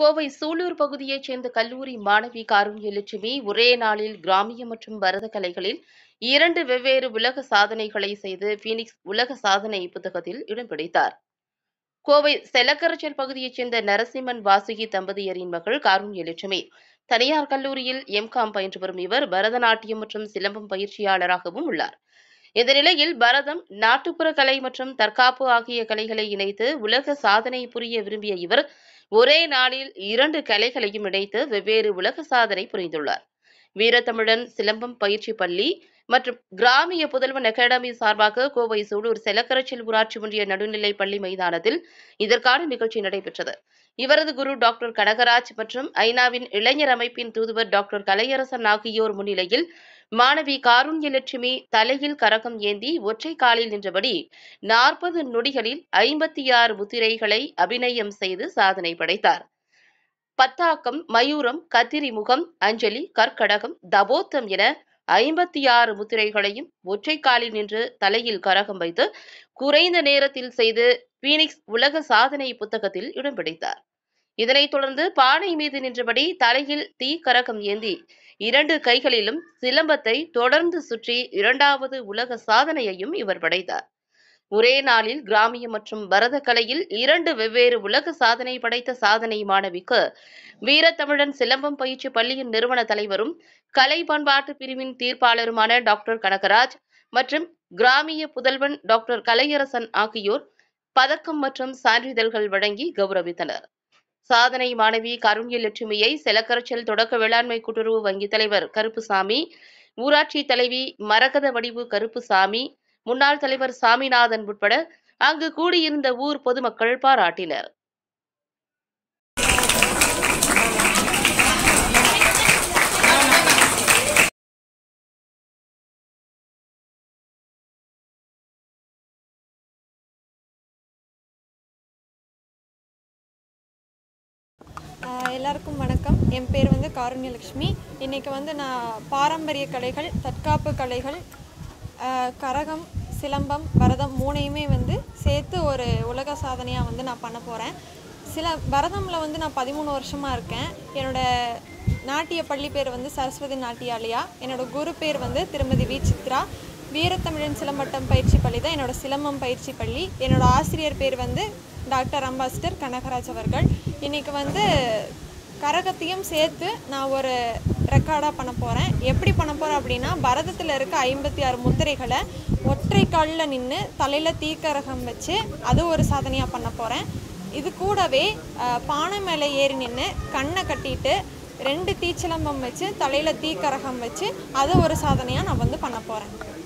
கோவை சூலூர் பகுதியைச் சேர்ந்த கல்லூரி மாணவி காரூயலட்சுமி ஒரே நாளில் கிராமிய மற்றும் பரத கலைகளில் இரண்டு வெவ்வேறு உலக சாதனைகளை செய்து பீனிக்ஸ் உலக சாதனை புத்தகத்தில் இடம் பிடித்தார் கோவை செலக்கரச்சல் பகுதியைச் சேர்ந்த நரசிம்மன் வாசுகி தம்பதியரின் மகள் காரூயலட்சுமி தனியார் கல்லூரியில் எம்காம் பயின்று வரும் இவர் பரதநாட்டியம் மற்றும் சிலம்பம் பயிற்சியாளராகவும் உள்ளார் இந்த நிலையில் பரதம் நாட்டுப்புற கலை மற்றும் தற்காப்பு ஆகிய கலைகளை இணைத்து உலக சாதனை புரிய விரும்பிய இவர் ஒரே நாளில் இரண்டு கலைகளையும் இணைத்து வெவ்வேறு உலக சாதனை புரிந்துள்ளார் வீரத்தமிழன் சிலம்பம் பயிற்சி பள்ளி மற்றும் கிராமிய புதல்வன் அகாடமி சார்பாக கோவை சூலூர் செலக்கரச்சில் ஊராட்சி ஒன்றிய நடுநிலை பள்ளி மைதானத்தில் இதற்கான நிகழ்ச்சி நடைபெற்றது இவரது குரு டாக்டர் கனகராஜ் மற்றும் ஐநாவின் இளைஞர் அமைப்பின் தூதுவர் டாக்டர் கலையரசன் ஆகியோர் முன்னிலையில் மாணவி காருண்யலட்சுமி தலையில் கரகம் ஏந்தி ஒற்றை காலில் நின்றபடி நாற்பது நொடிகளில் ஐம்பத்தி ஆறு முத்திரைகளை அபிநயம் செய்து சாதனை படைத்தார் பத்தாக்கம் மயூரம் கத்திரிமுகம் அஞ்சலி கற்கடகம் தபோத்தம் என ஐம்பத்தி ஆறு முத்திரைகளையும் ஒற்றை காலில் நின்று தலையில் கரகம் வைத்து குறைந்த நேரத்தில் செய்து பீனிக்ஸ் உலக சாதனை புத்தகத்தில் இடம் பிடித்தார் இதனைத் தொடர்ந்து பானை மீது நின்றபடி தலையில் தீ கரகம் ஏந்தி இரண்டு கைகளிலும் சிலம்பத்தை தொடர்ந்து சுற்றி இரண்டாவது உலக சாதனையையும் இவர் படைத்தார் ஒரே நாளில் கிராமிய மற்றும் பரத கலையில் இரண்டு வெவ்வேறு உலக சாதனை படைத்த சாதனை மாணவிக்கு வீரத்தமிழன் சிலம்பம் பயிற்சி பள்ளியின் நிறுவன தலைவரும் கலை பண்பாட்டு பிரிவின் தீர்ப்பாளருமான டாக்டர் கனகராஜ் மற்றும் கிராமிய புதல்வன் டாக்டர் கலையரசன் ஆகியோர் பதக்கம் மற்றும் சான்றிதழ்கள் வழங்கி கௌரவித்தனர் சாதனை மாணவி கருண்ய லட்சுமியை செலக்கரைச்சல் தொடக்க வேளாண்மை கூட்டுறவு வங்கி தலைவர் கருப்புசாமி ஊராட்சி தலைவி மரகத வடிவு கருப்புசாமி முன்னாள் தலைவர் சாமிநாதன் உட்பட அங்கு கூடியிருந்த ஊர் பொதுமக்கள் பாராட்டினர் எல்லாருக்கும் வணக்கம் என் பேர் வந்து காருண்யலக்ஷ்மி இன்றைக்கி வந்து நான் பாரம்பரிய கலைகள் தற்காப்பு கலைகள் கரகம் சிலம்பம் பரதம் மூணையுமே வந்து சேர்த்து ஒரு உலக சாதனையாக வந்து நான் பண்ண போகிறேன் சில பரதமில் வந்து நான் பதிமூணு வருஷமாக இருக்கேன் என்னோடய நாட்டிய பள்ளி பேர் வந்து சரஸ்வதி நாட்டியாலியா என்னோடய குரு பேர் வந்து திருமதி வி சித்ரா வீரத்தமிழன் சிலம்பட்டம் பயிற்சி பள்ளி தான் என்னோடய சிலம்பம் பயிற்சி பள்ளி என்னோடய ஆசிரியர் பேர் வந்து டாக்டர் அம்பாசிடர் கனகராஜ் அவர்கள் இன்றைக்கி வந்து கரகத்தையும் சேர்த்து நான் ஒரு ரெக்கார்டாக பண்ண போகிறேன் எப்படி பண்ண போகிறேன் அப்படின்னா பரதத்தில் இருக்க ஐம்பத்தி ஆறு முத்திரைகளை ஒற்றை காலில் நின்று தலையில் தீக்கரகம் வச்சு அது ஒரு சாதனையாக பண்ண போகிறேன் இது கூடவே பானை மேலே ஏறி நின்று கண்ணை கட்டிட்டு ரெண்டு தீச்சிலம்பம் வச்சு தலையில் தீக்கரகம் வச்சு அது ஒரு சாதனையாக நான் வந்து பண்ண போகிறேன்